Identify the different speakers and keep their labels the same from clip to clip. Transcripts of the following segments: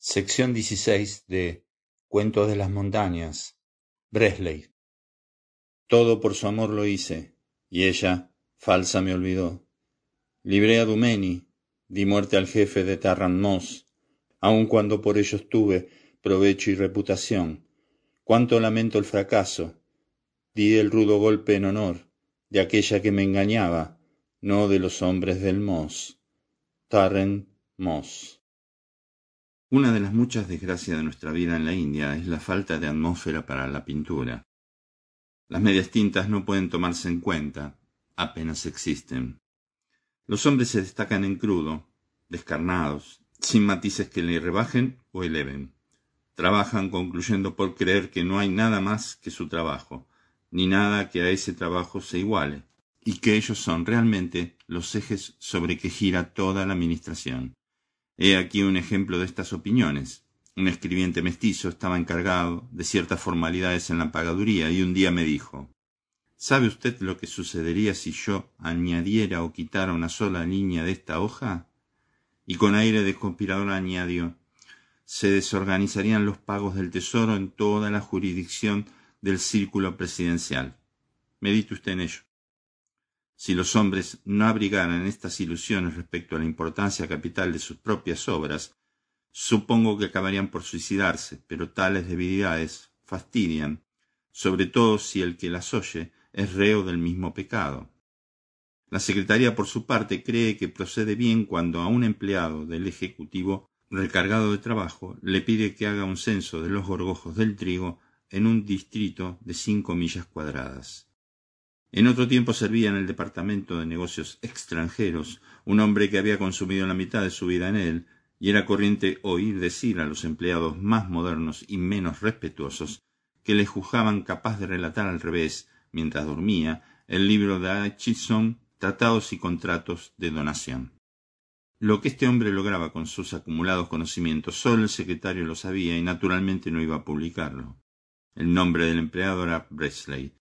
Speaker 1: Sección 16 de Cuentos de las montañas. Bresley. Todo por su amor lo hice, y ella, falsa, me olvidó. Libré a Dumeni, di muerte al jefe de Tarran Moss, aun cuando por ellos tuve provecho y reputación. Cuánto lamento el fracaso. Di el rudo golpe en honor de aquella que me engañaba, no de los hombres del Moss. Tarren Moss. Una de las muchas desgracias de nuestra vida en la India es la falta de atmósfera para la pintura. Las medias tintas no pueden tomarse en cuenta, apenas existen. Los hombres se destacan en crudo, descarnados, sin matices que le rebajen o eleven. Trabajan concluyendo por creer que no hay nada más que su trabajo, ni nada que a ese trabajo se iguale, y que ellos son realmente los ejes sobre que gira toda la administración. He aquí un ejemplo de estas opiniones. Un escribiente mestizo estaba encargado de ciertas formalidades en la pagaduría y un día me dijo ¿Sabe usted lo que sucedería si yo añadiera o quitara una sola línea de esta hoja? Y con aire de conspirador añadió se desorganizarían los pagos del Tesoro en toda la jurisdicción del círculo presidencial. Medite usted en ello si los hombres no abrigaran estas ilusiones respecto a la importancia capital de sus propias obras, supongo que acabarían por suicidarse, pero tales debilidades fastidian, sobre todo si el que las oye es reo del mismo pecado. La Secretaría, por su parte, cree que procede bien cuando a un empleado del Ejecutivo recargado de trabajo le pide que haga un censo de los gorgojos del trigo en un distrito de cinco millas cuadradas. En otro tiempo servía en el Departamento de Negocios Extranjeros un hombre que había consumido la mitad de su vida en él, y era corriente oír decir a los empleados más modernos y menos respetuosos que le juzgaban capaz de relatar al revés, mientras dormía, el libro de Atchison, Tratados y Contratos de Donación. Lo que este hombre lograba con sus acumulados conocimientos solo el secretario lo sabía y naturalmente no iba a publicarlo. El nombre del empleado era Bresley,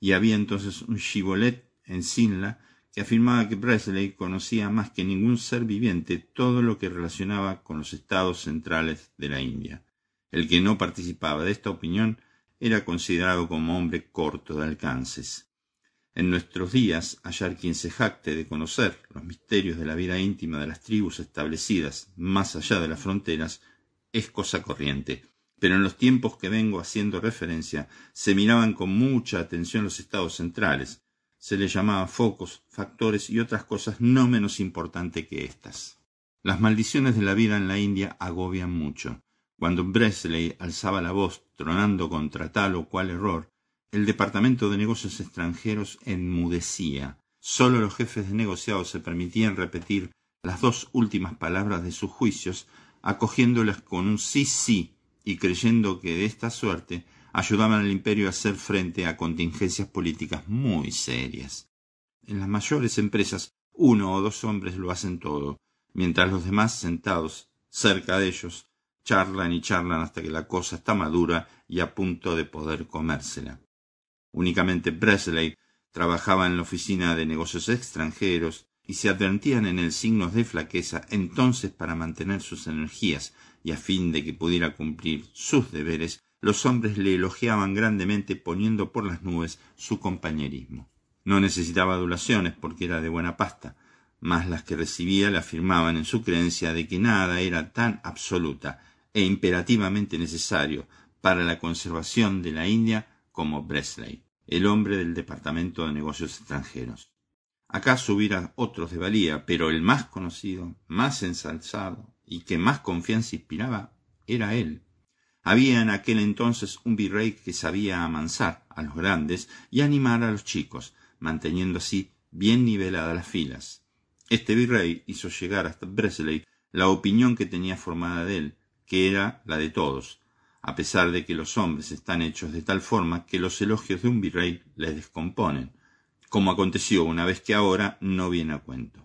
Speaker 1: y había entonces un shibboleth en Sinla que afirmaba que Presley conocía más que ningún ser viviente todo lo que relacionaba con los estados centrales de la India. El que no participaba de esta opinión era considerado como hombre corto de alcances. En nuestros días, hallar quien se jacte de conocer los misterios de la vida íntima de las tribus establecidas más allá de las fronteras es cosa corriente, pero en los tiempos que vengo haciendo referencia se miraban con mucha atención los estados centrales. Se les llamaba focos, factores y otras cosas no menos importantes que éstas. Las maldiciones de la vida en la India agobian mucho. Cuando Bresley alzaba la voz tronando contra tal o cual error, el Departamento de Negocios Extranjeros enmudecía. Sólo los jefes de negociados se permitían repetir las dos últimas palabras de sus juicios, acogiéndolas con un sí sí y creyendo que de esta suerte ayudaban al imperio a hacer frente a contingencias políticas muy serias. En las mayores empresas uno o dos hombres lo hacen todo, mientras los demás sentados cerca de ellos charlan y charlan hasta que la cosa está madura y a punto de poder comérsela. Únicamente Bresley trabajaba en la oficina de negocios extranjeros y se advertían en él signos de flaqueza entonces para mantener sus energías y a fin de que pudiera cumplir sus deberes, los hombres le elogiaban grandemente poniendo por las nubes su compañerismo. No necesitaba adulaciones porque era de buena pasta, mas las que recibía le afirmaban en su creencia de que nada era tan absoluta e imperativamente necesario para la conservación de la India como Breslay, el hombre del Departamento de Negocios Extranjeros. Acaso hubiera otros de valía, pero el más conocido, más ensalzado y que más confianza inspiraba era él. Había en aquel entonces un virrey que sabía amansar a los grandes y animar a los chicos, manteniendo así bien niveladas las filas. Este virrey hizo llegar hasta Bresley la opinión que tenía formada de él, que era la de todos, a pesar de que los hombres están hechos de tal forma que los elogios de un virrey les descomponen, como aconteció una vez que ahora no viene a cuento.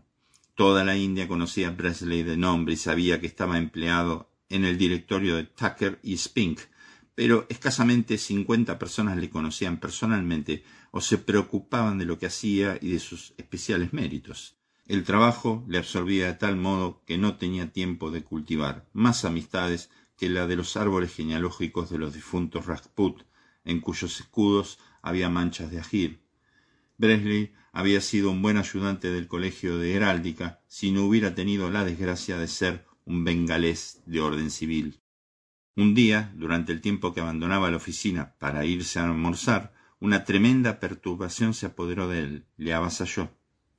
Speaker 1: Toda la India conocía a Bresley de nombre y sabía que estaba empleado en el directorio de Tucker y Spink, pero escasamente cincuenta personas le conocían personalmente o se preocupaban de lo que hacía y de sus especiales méritos. El trabajo le absorbía de tal modo que no tenía tiempo de cultivar más amistades que la de los árboles genealógicos de los difuntos Rasput, en cuyos escudos había manchas de ajir, Bresley había sido un buen ayudante del colegio de heráldica si no hubiera tenido la desgracia de ser un bengalés de orden civil. Un día, durante el tiempo que abandonaba la oficina para irse a almorzar, una tremenda perturbación se apoderó de él, le avasalló,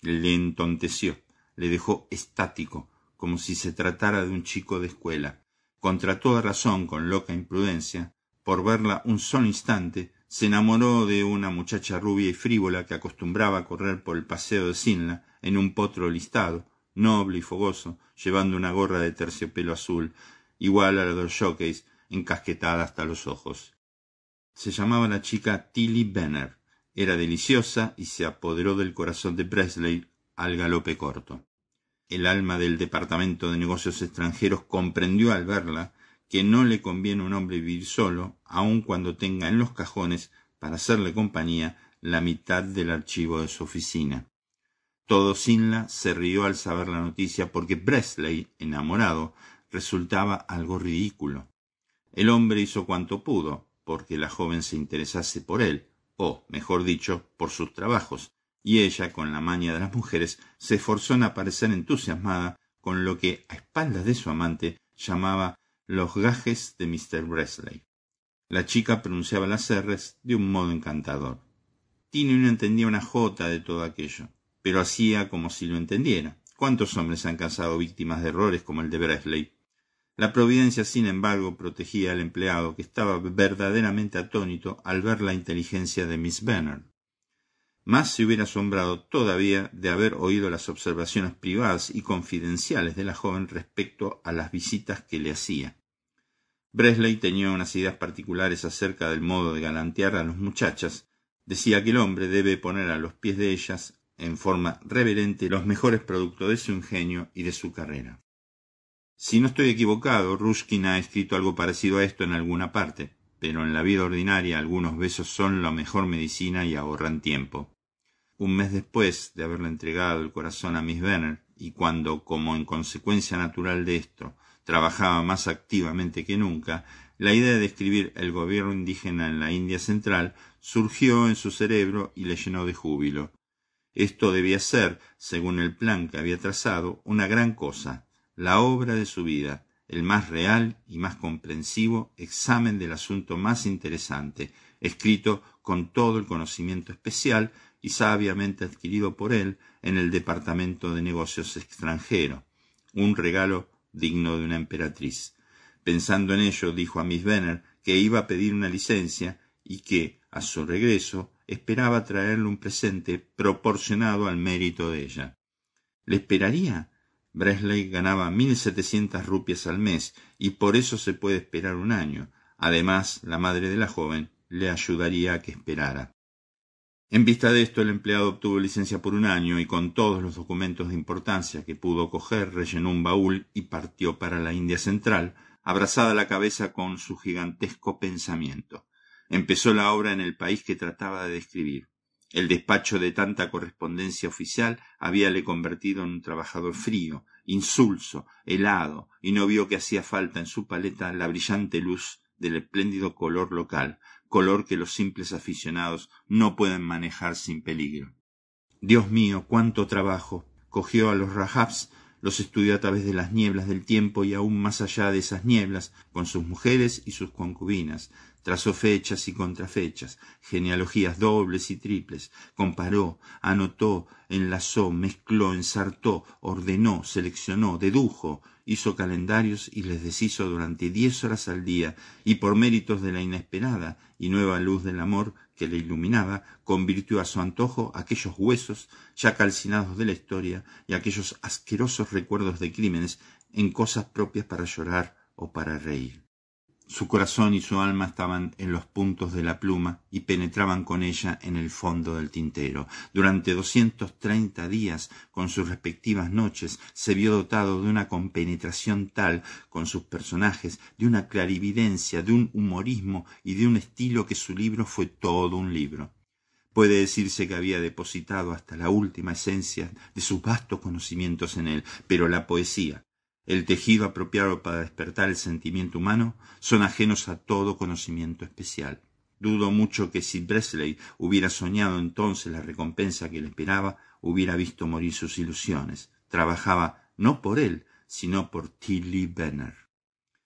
Speaker 1: le entonteció, le dejó estático, como si se tratara de un chico de escuela. Contra toda razón, con loca imprudencia, por verla un solo instante, se enamoró de una muchacha rubia y frívola que acostumbraba a correr por el paseo de Sinla en un potro listado, noble y fogoso, llevando una gorra de terciopelo azul, igual a la de los jockeys, encasquetada hasta los ojos. Se llamaba la chica Tilly Benner. Era deliciosa y se apoderó del corazón de Presley al galope corto. El alma del Departamento de Negocios Extranjeros comprendió al verla que no le conviene a un hombre vivir solo, aun cuando tenga en los cajones, para hacerle compañía, la mitad del archivo de su oficina. Todo Sinla se rió al saber la noticia porque Bresley, enamorado, resultaba algo ridículo. El hombre hizo cuanto pudo porque la joven se interesase por él, o, mejor dicho, por sus trabajos, y ella, con la maña de las mujeres, se esforzó en aparecer entusiasmada con lo que, a espaldas de su amante, llamaba los gajes de Mr. Bresley. La chica pronunciaba las R's de un modo encantador. Tino no entendía una jota de todo aquello, pero hacía como si lo entendiera. ¿Cuántos hombres han cansado víctimas de errores como el de Bresley? La providencia, sin embargo, protegía al empleado que estaba verdaderamente atónito al ver la inteligencia de Miss Banner. Más se hubiera asombrado todavía de haber oído las observaciones privadas y confidenciales de la joven respecto a las visitas que le hacía. Bresley tenía unas ideas particulares acerca del modo de galantear a las muchachas. Decía que el hombre debe poner a los pies de ellas, en forma reverente, los mejores productos de su ingenio y de su carrera. Si no estoy equivocado, Ruskin ha escrito algo parecido a esto en alguna parte, pero en la vida ordinaria algunos besos son la mejor medicina y ahorran tiempo. Un mes después de haberle entregado el corazón a Miss Venner, y cuando, como en consecuencia natural de esto, trabajaba más activamente que nunca, la idea de escribir el gobierno indígena en la India Central surgió en su cerebro y le llenó de júbilo. Esto debía ser, según el plan que había trazado, una gran cosa, la obra de su vida, el más real y más comprensivo examen del asunto más interesante, escrito con todo el conocimiento especial y sabiamente adquirido por él en el Departamento de Negocios extranjero, un regalo digno de una emperatriz. Pensando en ello, dijo a Miss Benner que iba a pedir una licencia y que, a su regreso, esperaba traerle un presente proporcionado al mérito de ella. ¿Le esperaría? Bresley ganaba mil setecientas rupias al mes y por eso se puede esperar un año. Además, la madre de la joven le ayudaría a que esperara. En vista de esto, el empleado obtuvo licencia por un año y con todos los documentos de importancia que pudo coger, rellenó un baúl y partió para la India Central, abrazada la cabeza con su gigantesco pensamiento. Empezó la obra en el país que trataba de describir. El despacho de tanta correspondencia oficial habíale convertido en un trabajador frío, insulso, helado, y no vio que hacía falta en su paleta la brillante luz del espléndido color local, color que los simples aficionados no pueden manejar sin peligro. Dios mío, cuánto trabajo. cogió a los rajabs los estudió a través de las nieblas del tiempo y aún más allá de esas nieblas, con sus mujeres y sus concubinas, trazó fechas y contrafechas, genealogías dobles y triples, comparó, anotó, enlazó, mezcló, ensartó, ordenó, seleccionó, dedujo, hizo calendarios y les deshizo durante diez horas al día, y por méritos de la inesperada y nueva luz del amor, que le iluminaba convirtió a su antojo aquellos huesos ya calcinados de la historia y aquellos asquerosos recuerdos de crímenes en cosas propias para llorar o para reír. Su corazón y su alma estaban en los puntos de la pluma y penetraban con ella en el fondo del tintero. Durante doscientos treinta días, con sus respectivas noches, se vio dotado de una compenetración tal con sus personajes, de una clarividencia, de un humorismo y de un estilo que su libro fue todo un libro. Puede decirse que había depositado hasta la última esencia de sus vastos conocimientos en él, pero la poesía, el tejido apropiado para despertar el sentimiento humano, son ajenos a todo conocimiento especial. Dudo mucho que si Bresley hubiera soñado entonces la recompensa que le esperaba, hubiera visto morir sus ilusiones. Trabajaba no por él, sino por Tilly Benner.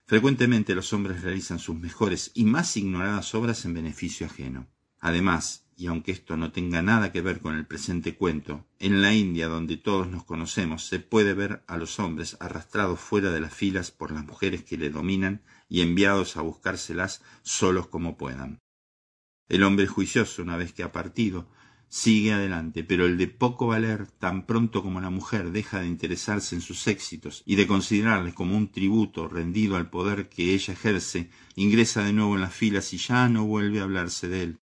Speaker 1: Frecuentemente los hombres realizan sus mejores y más ignoradas obras en beneficio ajeno. Además, y aunque esto no tenga nada que ver con el presente cuento, en la India donde todos nos conocemos se puede ver a los hombres arrastrados fuera de las filas por las mujeres que le dominan y enviados a buscárselas solos como puedan. El hombre juicioso, una vez que ha partido, sigue adelante, pero el de poco valer, tan pronto como la mujer deja de interesarse en sus éxitos y de considerarles como un tributo rendido al poder que ella ejerce, ingresa de nuevo en las filas y ya no vuelve a hablarse de él.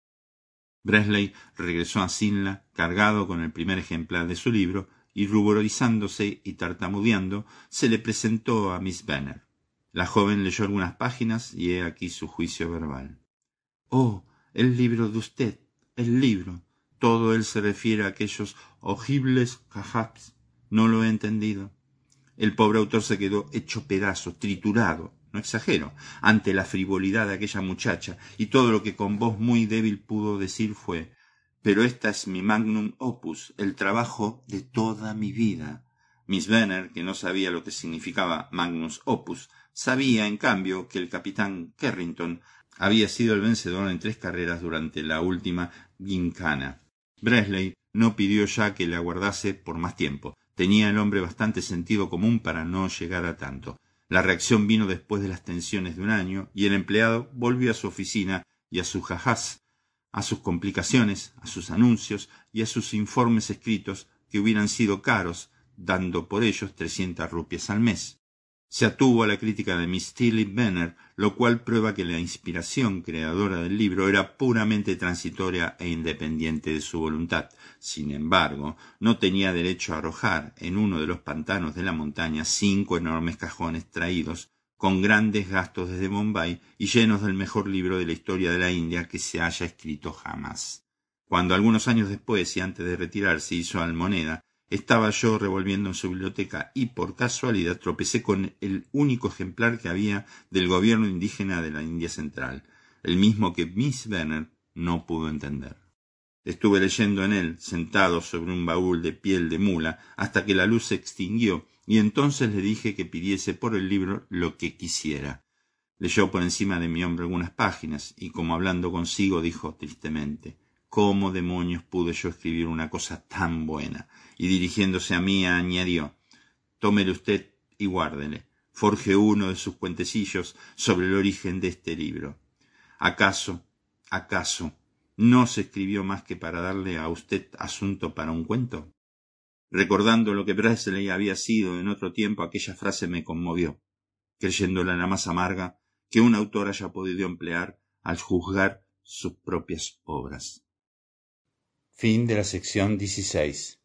Speaker 1: Bresley regresó a Sinla cargado con el primer ejemplar de su libro y ruborizándose y tartamudeando se le presentó a Miss Banner. La joven leyó algunas páginas y he aquí su juicio verbal. Oh, el libro de usted, el libro. Todo él se refiere a aquellos ojibles cajaps. No lo he entendido. El pobre autor se quedó hecho pedazo, triturado, no exagero, ante la frivolidad de aquella muchacha, y todo lo que con voz muy débil pudo decir fue Pero esta es mi magnum opus, el trabajo de toda mi vida. Miss Venner, que no sabía lo que significaba magnus opus, sabía, en cambio, que el capitán Carrington había sido el vencedor en tres carreras durante la última gincana. Bresley no pidió ya que le aguardase por más tiempo. Tenía el hombre bastante sentido común para no llegar a tanto. La reacción vino después de las tensiones de un año y el empleado volvió a su oficina y a sus jajás, a sus complicaciones, a sus anuncios y a sus informes escritos que hubieran sido caros, dando por ellos trescientas rupias al mes. Se atuvo a la crítica de Miss Tilly Benner, lo cual prueba que la inspiración creadora del libro era puramente transitoria e independiente de su voluntad. Sin embargo, no tenía derecho a arrojar en uno de los pantanos de la montaña cinco enormes cajones traídos, con grandes gastos desde Bombay y llenos del mejor libro de la historia de la India que se haya escrito jamás. Cuando algunos años después y antes de retirarse hizo almoneda, estaba yo revolviendo en su biblioteca y por casualidad tropecé con el único ejemplar que había del gobierno indígena de la India Central, el mismo que Miss Benner no pudo entender. Estuve leyendo en él, sentado sobre un baúl de piel de mula, hasta que la luz se extinguió, y entonces le dije que pidiese por el libro lo que quisiera. Leyó por encima de mi hombro algunas páginas, y como hablando consigo dijo tristemente ¿Cómo demonios pude yo escribir una cosa tan buena? Y dirigiéndose a mí añadió Tómele usted y guárdele. Forge uno de sus cuentecillos sobre el origen de este libro. ¿Acaso, acaso, no se escribió más que para darle a usted asunto para un cuento? Recordando lo que Presley había sido en otro tiempo, aquella frase me conmovió, creyéndola la más amarga que un autor haya podido emplear al juzgar sus propias obras. Fin de la sección 16.